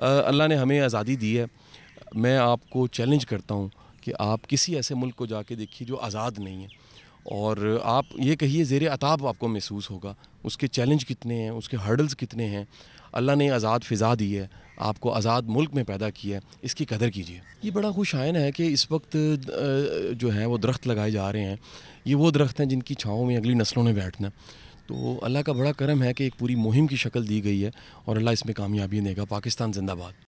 अल्लाह ने हमें आज़ादी दी है मैं आपको चैलेंज करता हूँ कि आप किसी ऐसे मुल्क को जाके देखिए जो आज़ाद नहीं है और आप ये कहिए ज़ेर अताब आपको महसूस होगा उसके चैलेंज कितने हैं उसके हर्डल्स कितने हैं अल्लाह ने आज़ाद फ़िज़ा दी है आपको आज़ाद मुल्क में पैदा किया है इसकी कदर कीजिए ये बड़ा खुशायन है कि इस वक्त जो है वो दरख्त लगाए जा रहे हैं ये वो दरख्त हैं जिनकी छाँव में अगली नस्लों में बैठना तो अल्लाह का बड़ा करम है कि एक पूरी मुहिम की शक्ल दी गई है और अल्लाह इसमें कामयाबी देगा पाकिस्तान जिंदाबाद